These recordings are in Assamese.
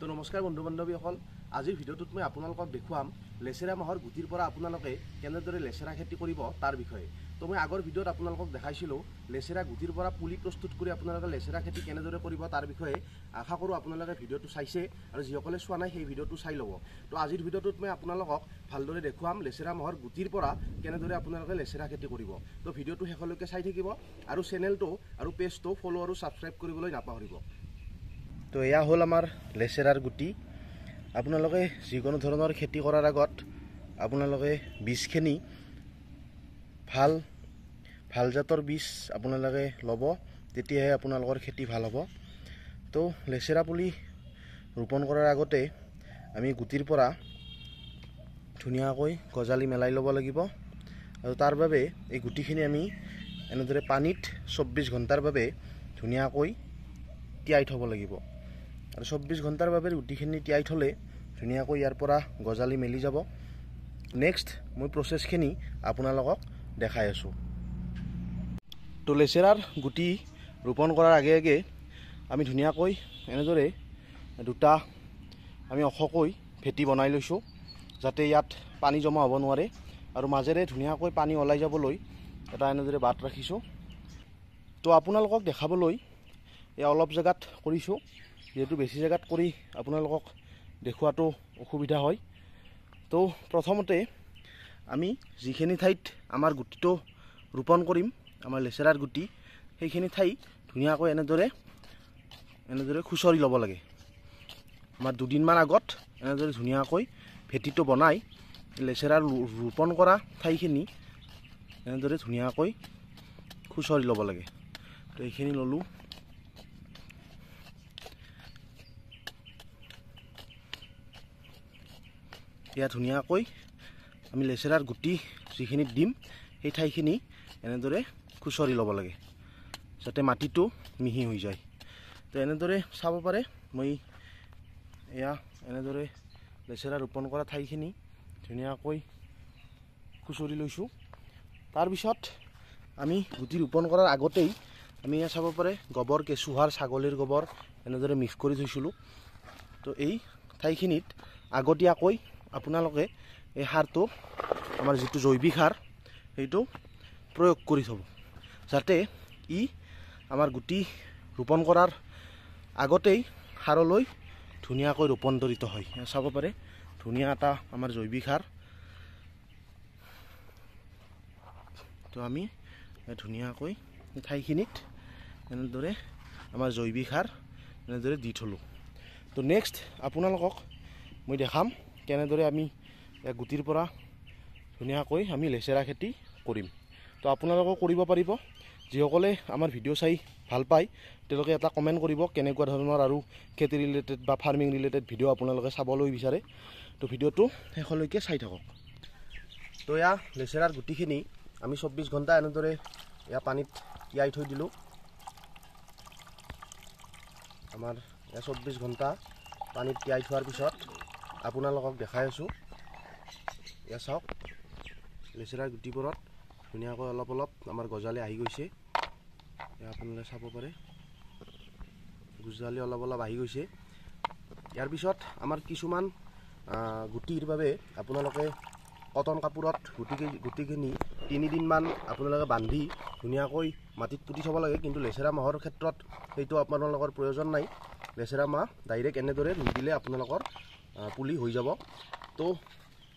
তো নমস্কাৰ বন্ধু বান্ধৱীসকল আজিৰ ভিডিঅ'টোত মই আপোনালোকক দেখুৱাম লেচেৰা মাহৰ গুটিৰ পৰা আপোনালোকে কেনেদৰে লেচেৰা খেতি কৰিব তাৰ বিষয়ে তো মই আগৰ ভিডিঅ'ত আপোনালোকক দেখাইছিলোঁ লেচেৰা গুটিৰ পৰা পুলি প্ৰস্তুত কৰি আপোনালোকে লেচেৰা খেতি কেনেদৰে কৰিব তাৰ বিষয়ে আশা কৰোঁ আপোনালোকে ভিডিঅ'টো চাইছে আৰু যিসকলে চোৱা নাই সেই ভিডিঅ'টো চাই ল'ব তো আজিৰ ভিডিঅ'টোত মই আপোনালোকক ভালদৰে দেখুৱাম লেচেৰা মাহৰ গুটিৰ পৰা কেনেদৰে আপোনালোকে লেচেৰা খেতি কৰিব তো ভিডিঅ'টো শেষলৈকে চাই থাকিব আৰু চেনেলটো আৰু পেজটো ফ'ল' আৰু ছাবস্ক্ৰাইব কৰিবলৈ নাপাহৰিব তো এয়া হ'ল আমাৰ লেচেৰাৰ গুটি আপোনালোকে যিকোনো ধৰণৰ খেতি কৰাৰ আগত আপোনালোকে বীজখিনি ভাল ভাল জাতৰ বীজ আপোনালোকে ল'ব তেতিয়াহে আপোনালোকৰ খেতি ভাল হ'ব তো লেচেৰা পুলি ৰোপণ কৰাৰ আগতে আমি গুটিৰ পৰা ধুনীয়াকৈ গজালি মেলাই ল'ব লাগিব আৰু তাৰ বাবে এই গুটিখিনি আমি এনেদৰে পানীত চৌব্বিছ ঘণ্টাৰ বাবে ধুনীয়াকৈ তিয়াই থ'ব লাগিব আৰু চৌব্বিছ ঘণ্টাৰ বাবে গুটিখিনি তিয়াই থ'লে ধুনীয়াকৈ ইয়াৰ পৰা গজালি মেলি যাব নেক্সট মই প্ৰচেছখিনি আপোনালোকক দেখাই আছোঁ তো লেচেৰাৰ গুটি ৰোপণ কৰাৰ আগে আগে আমি ধুনীয়াকৈ এনেদৰে দুটা আমি ওখকৈ ভেটি বনাই লৈছোঁ যাতে ইয়াত পানী জমা হ'ব নোৱাৰে আৰু মাজেৰে ধুনীয়াকৈ পানী ওলাই যাবলৈ এটা এনেদৰে বাট ৰাখিছোঁ তো আপোনালোকক দেখাবলৈ এই অলপ জেগাত কৰিছোঁ যিহেতু বেছি জেগাত কৰি আপোনালোকক দেখুৱাটো অসুবিধা হয় তো প্ৰথমতে আমি যিখিনি ঠাইত আমাৰ গুটিটো ৰোপণ কৰিম আমাৰ লেচেৰাৰ গুটি সেইখিনি ঠাই ধুনীয়াকৈ এনেদৰে এনেদৰে খুচৰি ল'ব লাগে আমাৰ দুদিনমান আগত এনেদৰে ধুনীয়াকৈ ভেটিটো বনাই লেচেৰা ৰোপণ কৰা ঠাইখিনি এনেদৰে ধুনীয়াকৈ খুচৰি ল'ব লাগে তো এইখিনি ল'লোঁ সেয়া ধুনীয়াকৈ আমি লেচেৰাৰ গুটি যিখিনিত দিম সেই ঠাইখিনি এনেদৰে খুচৰি ল'ব লাগে যাতে মাটিটো মিহি হৈ যায় তো এনেদৰে চাব পাৰে মই এয়া এনেদৰে লেচেৰা ৰোপণ কৰা ঠাইখিনি ধুনীয়াকৈ খুচৰি লৈছোঁ তাৰপিছত আমি গুটি ৰোপণ কৰাৰ আগতেই আমি এয়া চাব পাৰে গোবৰ কেঁচুহাৰ ছাগলীৰ গোবৰ এনেদৰে মিক্স কৰি থৈছিলোঁ তো এই ঠাইখিনিত আগতীয়াকৈ আপোনালোকে এই সাৰটো আমাৰ যিটো জৈৱিক সাৰ সেইটো প্ৰয়োগ কৰি থ'ব যাতে ই আমাৰ গুটি ৰোপণ কৰাৰ আগতেই সাৰলৈ ধুনীয়াকৈ ৰূপান্তৰিত হয় চাব পাৰে ধুনীয়া এটা আমাৰ জৈৱিক সাৰ তো আমি ধুনীয়াকৈ ঠাইখিনিত এনেদৰে আমাৰ জৈৱিক সাৰ এনেদৰে দি থ'লোঁ তো নেক্সট আপোনালোকক মই দেখাম কেনেদৰে আমি গুটিৰ পৰা ধুনীয়াকৈ আমি লেচেৰা খেতি কৰিম তো আপোনালোকেও কৰিব পাৰিব যিসকলে আমাৰ ভিডিঅ' চাই ভাল পায় তেওঁলোকে এটা কমেণ্ট কৰিব কেনেকুৱা ধৰণৰ আৰু খেতি ৰিলেটেড বা ফাৰ্মিং ৰিলেটেড ভিডিঅ' আপোনালোকে চাবলৈ বিচাৰে তো ভিডিঅ'টো শেষলৈকে চাই থাকক তো এয়া লেচেৰাৰ গুটিখিনি আমি চৌব্বিছ ঘণ্টা এনেদৰে এয়া পানীত তিয়াই থৈ দিলোঁ আমাৰ চৌব্বিছ ঘণ্টা পানীত তিয়াই থোৱাৰ পিছত আপোনালোকক দেখাই আছোঁ এয়া চাওক লেচেৰা গুটিবোৰত ধুনীয়াকৈ অলপ অলপ আমাৰ গজালি আহি গৈছে এয়া আপোনালোকে চাব পাৰে গজালি অলপ অলপ আহি গৈছে ইয়াৰ পিছত আমাৰ কিছুমান গুটিৰ বাবে আপোনালোকে কটন কাপোৰত গুটি গুটিখিনি তিনিদিনমান আপোনালোকে বান্ধি ধুনীয়াকৈ মাটিত পুতি থ'ব লাগে কিন্তু লেচেৰা মাহৰ ক্ষেত্ৰত সেইটো আপোনালোকৰ প্ৰয়োজন নাই লেচেৰা মাহ ডাইৰেক্ট এনেদৰে নিদিলে আপোনালোকৰ পুলি হৈ যাব তো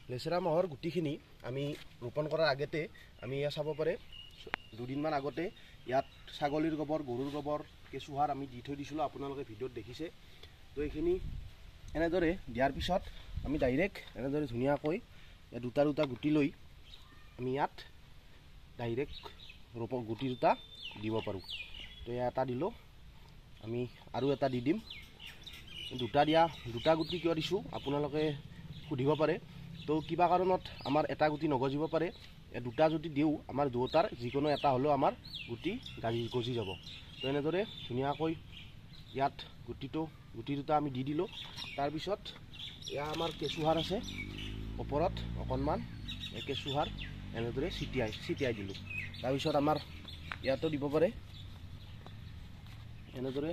লেচেৰা মাহৰ গুটিখিনি আমি ৰোপণ কৰাৰ আগতে আমি ইয়াত চাব পাৰে দুদিনমান আগতে ইয়াত ছাগলীৰ গোবৰ গৰুৰ গোবৰ কেঁচুসাৰ আমি দি থৈ দিছিলোঁ আপোনালোকে ভিডিঅ'ত দেখিছে তো এইখিনি এনেদৰে দিয়াৰ পিছত আমি ডাইৰেক্ট এনেদৰে ধুনীয়াকৈ ইয়াত দুটা দুটা গুটি লৈ আমি ইয়াত ডাইৰেক্ট ৰোপ গুটি দুটা দিব পাৰোঁ তো এটা দিলোঁ আমি আৰু এটা দি দিম দুটা দিয়া দুটা গুটি কিয় দিছোঁ আপোনালোকে সুধিব পাৰে তো কিবা কাৰণত আমাৰ এটা গুটি নগজিব পাৰে দুটা যদি দিওঁ আমাৰ দুয়োটাৰ যিকোনো এটা হ'লেও আমাৰ গুটি গাজি গজি যাব তো এনেদৰে ধুনীয়াকৈ ইয়াত গুটিটো গুটি দুটা আমি দি দিলোঁ তাৰপিছত এয়া আমাৰ কেঁচুহাৰ আছে ওপৰত অকণমান কেঁচুহাৰ এনেদৰে ছিটিয়াই ছিটিয়াই দিলোঁ তাৰপিছত আমাৰ ইয়াতো দিব পাৰে এনেদৰে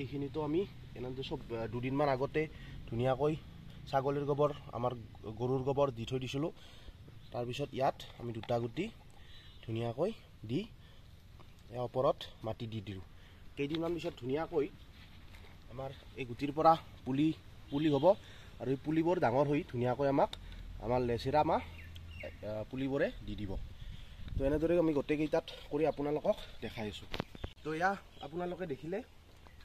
এইখিনিতো আমি এনেদৰে চব দুদিনমান আগতে ধুনীয়াকৈ ছাগলীৰ গোবৰ আমাৰ গৰুৰ গোবৰ দি থৈ দিছিলোঁ তাৰপিছত ইয়াত আমি দুটা গুটি ধুনীয়াকৈ দি ইয়াৰ ওপৰত মাটি দি দিলোঁ কেইদিনমান পিছত ধুনীয়াকৈ আমাৰ এই গুটিৰ পৰা পুলি পুলি হ'ব আৰু এই পুলিবোৰ ডাঙৰ হৈ ধুনীয়াকৈ আমাক আমাৰ লেচেৰা মাহ পুলিবোৰে দি দিব তো এনেদৰে আমি গোটেইকেইটাত কৰি আপোনালোকক দেখাই আছোঁ তো এয়া আপোনালোকে দেখিলে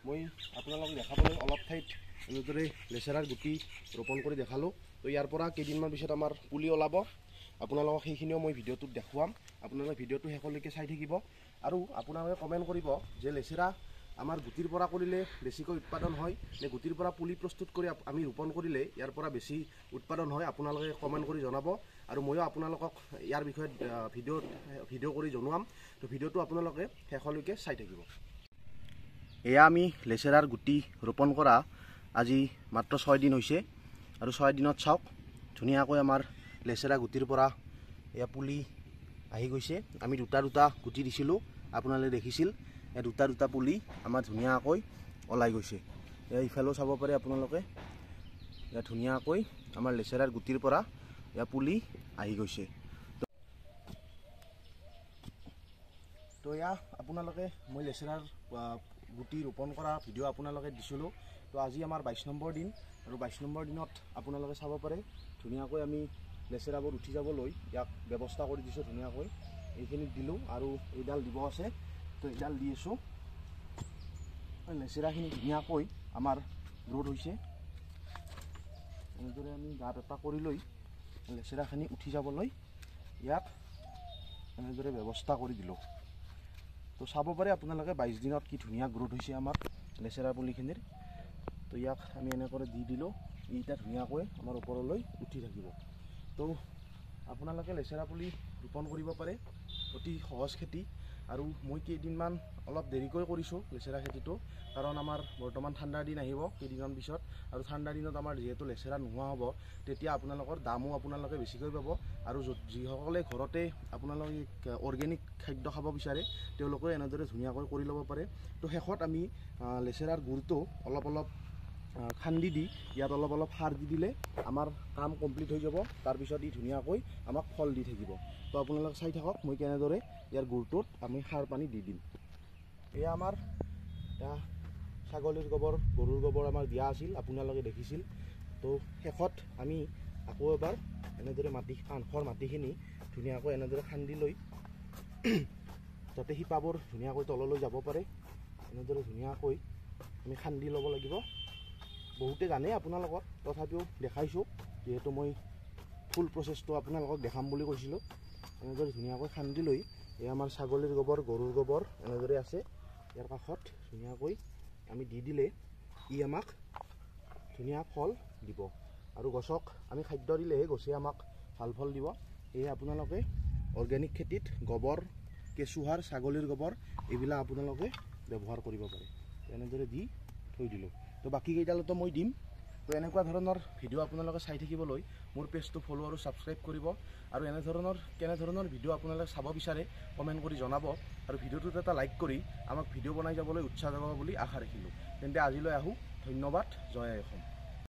মই আপোনালোকক দেখাবলৈ অলপ ঠাইত এনেদৰে লেচেৰাৰ গুটি ৰোপণ কৰি দেখালোঁ তো ইয়াৰ পৰা কেইদিনমান পিছত আমাৰ পুলি ওলাব আপোনালোকক সেইখিনিও মই ভিডিঅ'টোত দেখুৱাম আপোনালোকে ভিডিঅ'টো শেষলৈকে চাই থাকিব আৰু আপোনালোকে কমেণ্ট কৰিব যে লেচেৰা আমাৰ গুটিৰ পৰা কৰিলে বেছিকৈ উৎপাদন হয় নে গুটিৰ পৰা পুলি প্ৰস্তুত কৰি আমি ৰোপণ কৰিলে ইয়াৰ পৰা বেছি উৎপাদন হয় আপোনালোকে কমেণ্ট কৰি জনাব আৰু ময়ো আপোনালোকক ইয়াৰ বিষয়ে ভিডিঅ' ভিডিঅ' কৰি জনোৱাম তো ভিডিঅ'টো আপোনালোকে শেষলৈকে চাই থাকিব এয়া আমি লেচেৰাৰ গুটি ৰোপণ কৰা আজি মাত্ৰ ছয় দিন হৈছে আৰু ছয় দিনত চাওক ধুনীয়াকৈ আমাৰ লেচেৰা গুটিৰ পৰা এয়া পুলি আহি গৈছে আমি দুটা দুটা গুটি দিছিলোঁ আপোনালোকে দেখিছিল এই দুটা দুটা পুলি আমাৰ ধুনীয়াকৈ ওলাই গৈছে এয়া ইফালেও চাব পাৰে আপোনালোকে এয়া ধুনীয়াকৈ আমাৰ লেচেৰাৰ গুটিৰ পৰা এয়া পুলি আহি গৈছে তো এয়া আপোনালোকে মই লেচেৰাৰ গুটি রোপণ করা ভিডিও আপনাদের দিছিল তো আজি আমার বাইশ নম্বর দিন আর বাইশ নম্বর দিনত আপনাদের চাব পারে ধুনিয়াক আমি লেচেরাবর উঠি যাবলৈ ইয়াক ব্যবস্থা করে দিছো ধুনিয়াক এইখানে দিল আর এইডাল দিব আছে তো এইডাল দিয়েছো লেচেরাখিন ধুনিয়াক আমার গ্রোথ হয়েছে এনেদরে আমি গা পেপা করে লই লেচেরাখানি উঠি যাবলৈ ইয়াক এনেদরে ব্যবস্থা করে দিলো তো চাব পাৰে আপোনালোকে বাইছ দিনত কি ধুনীয়া গ্ৰ'থ হৈছে আমাৰ লেচেৰা পুলিখিনিৰ তো ইয়াক আমি এনেকৈ দি দিলোঁ ই ধুনীয়াকৈ আমাৰ ওপৰলৈ উঠি থাকিব তো আপোনালোকে লেচেৰা পুলি ৰোপণ কৰিব পাৰে অতি সহজ খেতি আৰু মই কেইদিনমান অলপ দেৰিকৈ কৰিছোঁ লেচেৰা খেতিটো কাৰণ আমাৰ বৰ্তমান ঠাণ্ডাৰ দিন আহিব কেইদিনমান পিছত আৰু ঠাণ্ডা দিনত আমাৰ যিহেতু লেচেৰা নোহোৱা হ'ব তেতিয়া আপোনালোকৰ দামো আপোনালোকে বেছিকৈ পাব আৰু যিসকলে ঘৰতে আপোনালোকে অৰ্গেনিক খাদ্য খাব বিচাৰে তেওঁলোকেও এনেদৰে ধুনীয়াকৈ কৰি ল'ব পাৰে তো শেষত আমি লেচেৰাৰ গুৰটো অলপ অলপ খান্দি দি ইয়াত অলপ অলপ সাৰ দি দিলে আমাৰ কাম কমপ্লিট হৈ যাব তাৰপিছত ই ধুনীয়াকৈ আমাক ফল দি থাকিব তো আপোনালোকে চাই থাকক মই কেনেদৰে ইয়াৰ গুৰটোত আমি সাৰ পানী দি দিম এয়া আমাৰ ছাগলীৰ গোবৰ গৰুৰ গোবৰ আমাৰ দিয়া আছিল আপোনালোকে দেখিছিল তো শেষত আমি আকৌ এবাৰ এনেদৰে মাটি কাণখৰ মাটিখিনি ধুনীয়াকৈ এনেদৰে খান্দি লৈ যাতে শিপাবোৰ ধুনীয়াকৈ তললৈ যাব পাৰে এনেদৰে ধুনীয়াকৈ আমি খান্দি ল'ব লাগিব বহুতে জানে আপোনালোকক তথাপিও দেখাইছোঁ যিহেতু মই ফুল প্ৰচেছটো আপোনালোকক দেখাম বুলি কৈছিলোঁ এনেদৰে ধুনীয়াকৈ খান্দি লৈ এই আমাৰ ছাগলীৰ গোবৰ গৰুৰ গোবৰ এনেদৰে আছে ইয়াৰ কাষত ধুনীয়াকৈ আমি দি দিলে ই আমাক ধুনীয়া ফল দিব আৰু গছক আমি খাদ্য দিলেহে গছে আমাক ভাল ফল দিব সেয়ে আপোনালোকে অৰ্গেনিক খেতিত গোবৰ কেঁচুহাৰ ছাগলীৰ গোবৰ এইবিলাক আপোনালোকে ব্যৱহাৰ কৰিব পাৰে এনেদৰে দি থৈ দিলোঁ তো বাকীকেইডালতো মই দিম তো এনেকুৱা ধৰণৰ ভিডিঅ' আপোনালোকে চাই থাকিবলৈ মোৰ পেজটো ফ'ল' আৰু ছাবস্ক্ৰাইব কৰিব আৰু এনেধৰণৰ কেনেধৰণৰ ভিডিঅ' আপোনালোকে চাব বিচাৰে কমেণ্ট কৰি জনাব আৰু ভিডিঅ'টোত এটা লাইক কৰি আমাক ভিডিঅ' বনাই যাবলৈ উৎসাহ যাব বুলি আশা ৰাখিলোঁ তেন্তে আজিলৈ আহোঁ ধন্যবাদ জয় অসম